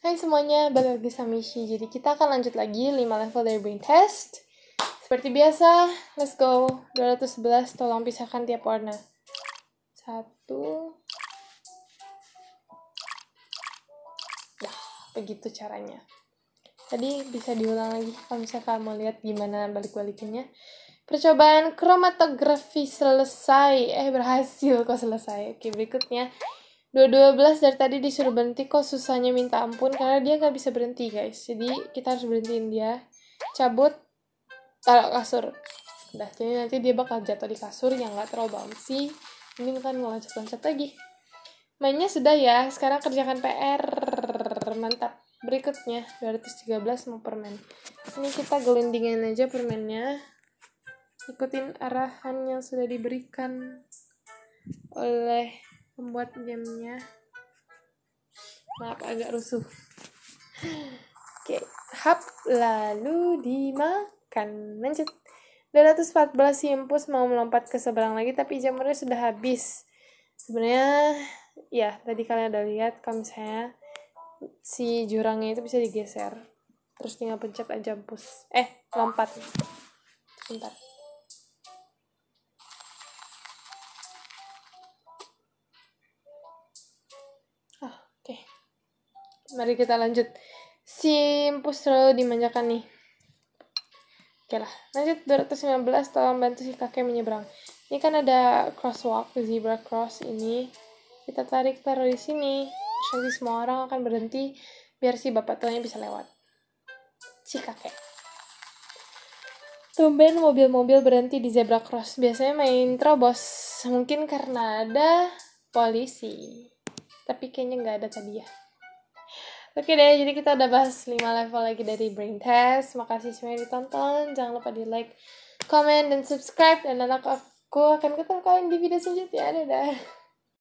Hai semuanya, balik lagi sama Michi. Jadi kita akan lanjut lagi 5 level dari brain test. Seperti biasa, let's go. 211, tolong pisahkan tiap warna. Satu. Nah, begitu caranya. Tadi bisa diulang lagi kalau misalkan mau lihat gimana balik-balikinnya. Percobaan kromatografi selesai. Eh, berhasil kok selesai. Oke, berikutnya dua-dua belas dari tadi disuruh berhenti kok susahnya minta ampun karena dia nggak bisa berhenti guys jadi kita harus berhentiin dia cabut taruh kasur Nah, jadi nanti dia bakal jatuh di kasur yang nggak terlalu bouncy. Mungkin kan loncat-loncat lagi. Mainnya sudah ya, sekarang kerjakan PR. Mantap. Berikutnya, 213 mau permen. Ini kita gelindingin aja permennya. Ikutin arahan yang sudah diberikan oleh membuat gamenya maaf agak rusuh oke hap lalu dimakan lanjut 214 impus mau melompat ke seberang lagi tapi jamurnya sudah habis sebenarnya ya tadi kalian udah lihat kalau misalnya si jurangnya itu bisa digeser terus tinggal pencet aja push eh lompat sebentar mari kita lanjut impus terlalu dimanjakan nih oke lah lanjut 219 tolong bantu si kakek menyeberang ini kan ada crosswalk zebra cross ini kita tarik taruh di sini terus semua orang akan berhenti biar si bapak tuanya bisa lewat si kakek tumben mobil-mobil berhenti di zebra cross biasanya main terobos mungkin karena ada polisi tapi kayaknya nggak ada tadi ya Oke deh, jadi kita udah bahas 5 level lagi dari Brain Test. Makasih semuanya ditonton. Jangan lupa di like, comment, dan subscribe. Dan anak aku akan ketemu kalian di video selanjutnya. Dadah!